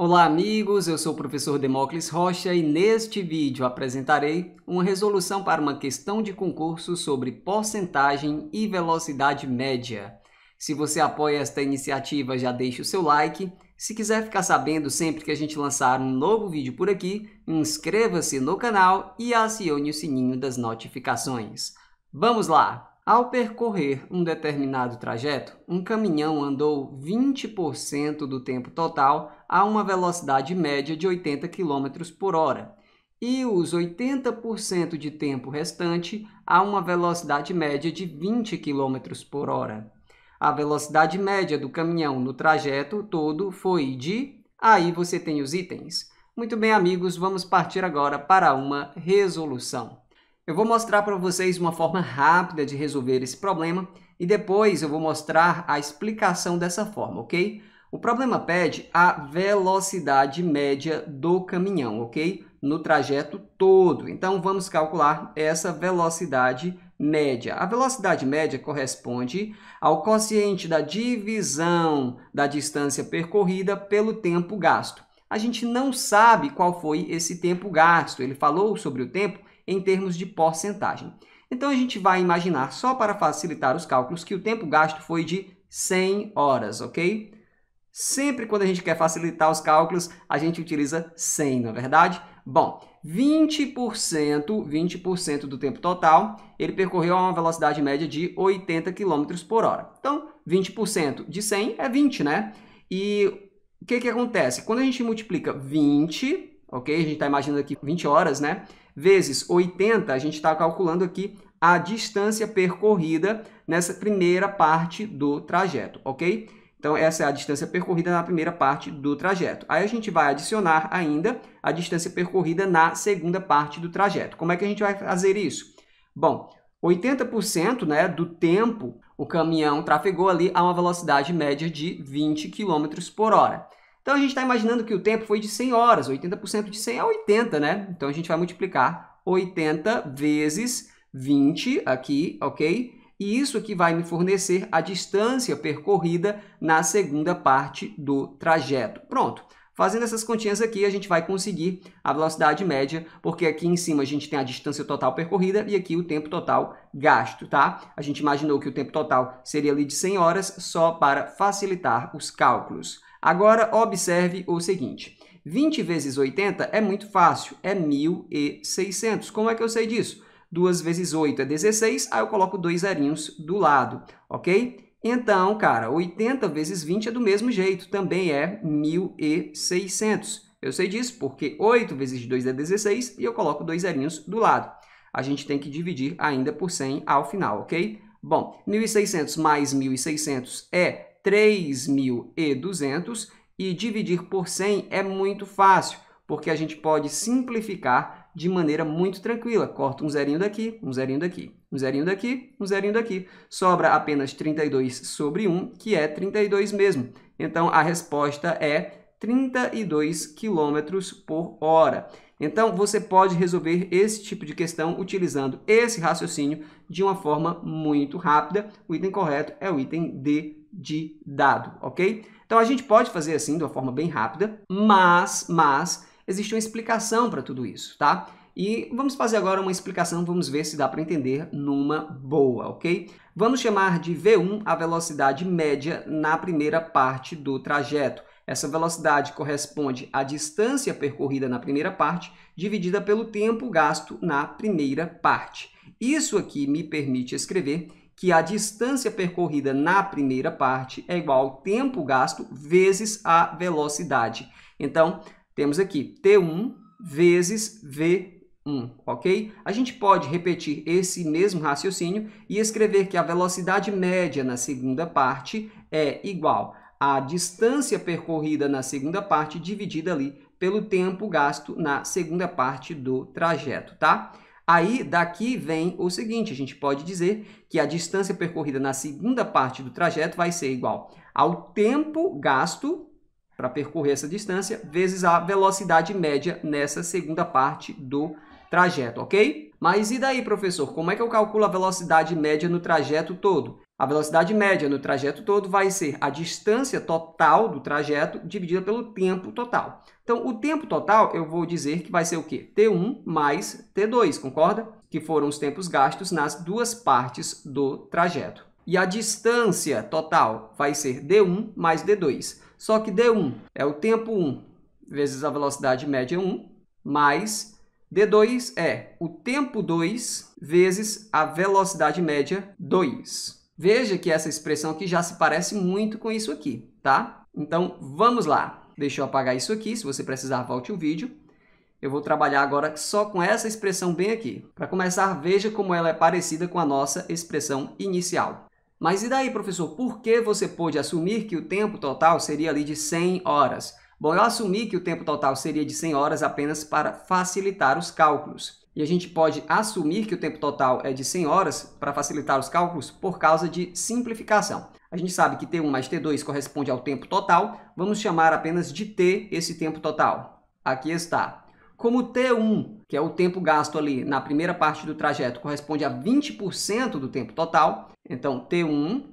Olá amigos, eu sou o professor Demócles Rocha e neste vídeo apresentarei uma resolução para uma questão de concurso sobre porcentagem e velocidade média. Se você apoia esta iniciativa, já deixe o seu like. Se quiser ficar sabendo sempre que a gente lançar um novo vídeo por aqui, inscreva-se no canal e acione o sininho das notificações. Vamos lá! Ao percorrer um determinado trajeto, um caminhão andou 20% do tempo total a uma velocidade média de 80 km por hora e os 80% de tempo restante a uma velocidade média de 20 km por hora. A velocidade média do caminhão no trajeto todo foi de. Aí você tem os itens. Muito bem, amigos, vamos partir agora para uma resolução. Eu vou mostrar para vocês uma forma rápida de resolver esse problema e depois eu vou mostrar a explicação dessa forma, ok? O problema pede a velocidade média do caminhão, ok? No trajeto todo. Então, vamos calcular essa velocidade média. A velocidade média corresponde ao quociente da divisão da distância percorrida pelo tempo gasto. A gente não sabe qual foi esse tempo gasto. Ele falou sobre o tempo, em termos de porcentagem. Então a gente vai imaginar, só para facilitar os cálculos, que o tempo gasto foi de 100 horas, ok? Sempre quando a gente quer facilitar os cálculos, a gente utiliza 100, não é verdade? Bom, 20%, 20% do tempo total, ele percorreu a uma velocidade média de 80 km por hora. Então, 20% de 100 é 20, né? E o que, que acontece? Quando a gente multiplica 20 ok? A gente está imaginando aqui 20 horas, né? Vezes 80, a gente está calculando aqui a distância percorrida nessa primeira parte do trajeto, ok? Então, essa é a distância percorrida na primeira parte do trajeto. Aí, a gente vai adicionar ainda a distância percorrida na segunda parte do trajeto. Como é que a gente vai fazer isso? Bom, 80% né, do tempo o caminhão trafegou ali a uma velocidade média de 20 km por hora. Então a gente está imaginando que o tempo foi de 100 horas, 80% de 100 é 80, né? Então a gente vai multiplicar 80 vezes 20 aqui, ok? E isso que vai me fornecer a distância percorrida na segunda parte do trajeto. Pronto. Fazendo essas continhas aqui, a gente vai conseguir a velocidade média, porque aqui em cima a gente tem a distância total percorrida e aqui o tempo total gasto, tá? A gente imaginou que o tempo total seria ali de 100 horas só para facilitar os cálculos. Agora, observe o seguinte. 20 vezes 80 é muito fácil, é 1.600. Como é que eu sei disso? 2 vezes 8 é 16, aí eu coloco dois zerinhos do lado, ok? Então, cara, 80 vezes 20 é do mesmo jeito, também é 1.600. Eu sei disso porque 8 vezes 2 é 16 e eu coloco dois zerinhos do lado. A gente tem que dividir ainda por 100 ao final, ok? Bom, 1.600 mais 1.600 é 3.200 e dividir por 100 é muito fácil, porque a gente pode simplificar de maneira muito tranquila. Corta um zerinho daqui, um zerinho daqui, um zerinho daqui, um zerinho daqui. Sobra apenas 32 sobre 1, que é 32 mesmo. Então, a resposta é 32 km por hora. Então, você pode resolver esse tipo de questão utilizando esse raciocínio de uma forma muito rápida. O item correto é o item D de dado, ok? Então a gente pode fazer assim de uma forma bem rápida, mas, mas existe uma explicação para tudo isso, tá? E vamos fazer agora uma explicação, vamos ver se dá para entender numa boa, ok? Vamos chamar de V1 a velocidade média na primeira parte do trajeto. Essa velocidade corresponde à distância percorrida na primeira parte, dividida pelo tempo gasto na primeira parte. Isso aqui me permite escrever que a distância percorrida na primeira parte é igual ao tempo gasto vezes a velocidade. Então, temos aqui T1 vezes V1, ok? A gente pode repetir esse mesmo raciocínio e escrever que a velocidade média na segunda parte é igual à distância percorrida na segunda parte dividida ali pelo tempo gasto na segunda parte do trajeto, tá? Aí, daqui vem o seguinte, a gente pode dizer que a distância percorrida na segunda parte do trajeto vai ser igual ao tempo gasto para percorrer essa distância, vezes a velocidade média nessa segunda parte do trajeto, ok? Mas e daí, professor? Como é que eu calculo a velocidade média no trajeto todo? A velocidade média no trajeto todo vai ser a distância total do trajeto dividida pelo tempo total. Então, o tempo total eu vou dizer que vai ser o quê? T1 mais T2, concorda? Que foram os tempos gastos nas duas partes do trajeto. E a distância total vai ser D1 mais D2. Só que D1 é o tempo 1 vezes a velocidade média 1, mais D2 é o tempo 2 vezes a velocidade média 2. Veja que essa expressão aqui já se parece muito com isso aqui, tá? Então, vamos lá. Deixa eu apagar isso aqui. Se você precisar, volte o vídeo. Eu vou trabalhar agora só com essa expressão bem aqui. Para começar, veja como ela é parecida com a nossa expressão inicial. Mas e daí, professor, por que você pôde assumir que o tempo total seria ali de 100 horas? Bom, eu assumi que o tempo total seria de 100 horas apenas para facilitar os cálculos e a gente pode assumir que o tempo total é de 100 horas para facilitar os cálculos por causa de simplificação. A gente sabe que T1 mais T2 corresponde ao tempo total, vamos chamar apenas de T esse tempo total. Aqui está. Como T1, que é o tempo gasto ali na primeira parte do trajeto, corresponde a 20% do tempo total, então T1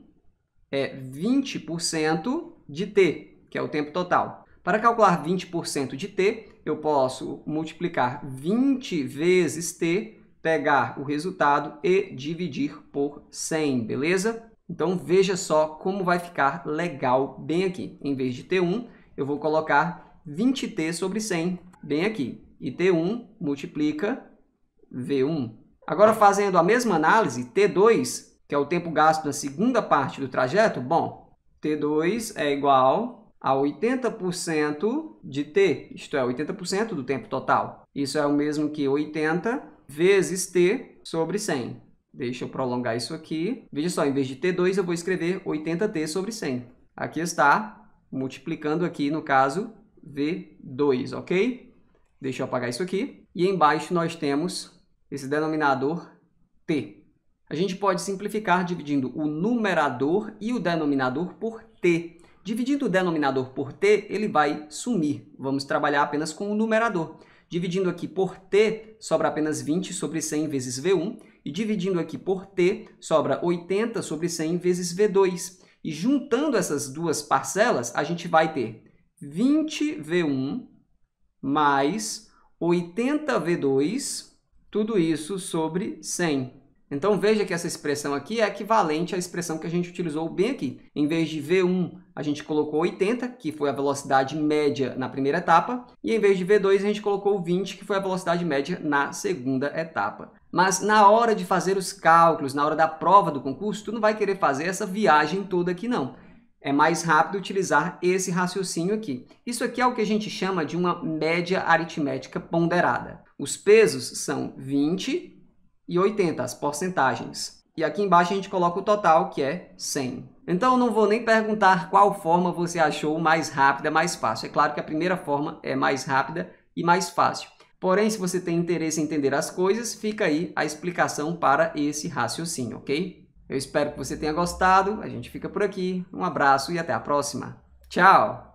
é 20% de T, que é o tempo total. Para calcular 20% de T, eu posso multiplicar 20 vezes t, pegar o resultado e dividir por 100, beleza? Então veja só como vai ficar legal bem aqui. Em vez de t1, eu vou colocar 20t sobre 100 bem aqui. E t1 multiplica v1. Agora fazendo a mesma análise, t2, que é o tempo gasto na segunda parte do trajeto, bom, t2 é igual a 80% de t, isto é, 80% do tempo total. Isso é o mesmo que 80 vezes t sobre 100. Deixa eu prolongar isso aqui. Veja só, em vez de t2, eu vou escrever 80t sobre 100. Aqui está, multiplicando aqui, no caso, v2, ok? Deixa eu apagar isso aqui. E embaixo nós temos esse denominador t. A gente pode simplificar dividindo o numerador e o denominador por t. Dividindo o denominador por t, ele vai sumir. Vamos trabalhar apenas com o numerador. Dividindo aqui por t, sobra apenas 20 sobre 100 vezes v1. E dividindo aqui por t, sobra 80 sobre 100 vezes v2. E juntando essas duas parcelas, a gente vai ter 20v1 mais 80v2, tudo isso sobre 100. Então veja que essa expressão aqui é equivalente à expressão que a gente utilizou bem aqui. Em vez de V1, a gente colocou 80, que foi a velocidade média na primeira etapa, e em vez de V2, a gente colocou 20, que foi a velocidade média na segunda etapa. Mas na hora de fazer os cálculos, na hora da prova do concurso, tu não vai querer fazer essa viagem toda aqui não. É mais rápido utilizar esse raciocínio aqui. Isso aqui é o que a gente chama de uma média aritmética ponderada. Os pesos são 20, e 80, as porcentagens. E aqui embaixo a gente coloca o total, que é 100. Então, não vou nem perguntar qual forma você achou mais rápida, mais fácil. É claro que a primeira forma é mais rápida e mais fácil. Porém, se você tem interesse em entender as coisas, fica aí a explicação para esse raciocínio, ok? Eu espero que você tenha gostado. A gente fica por aqui. Um abraço e até a próxima. Tchau!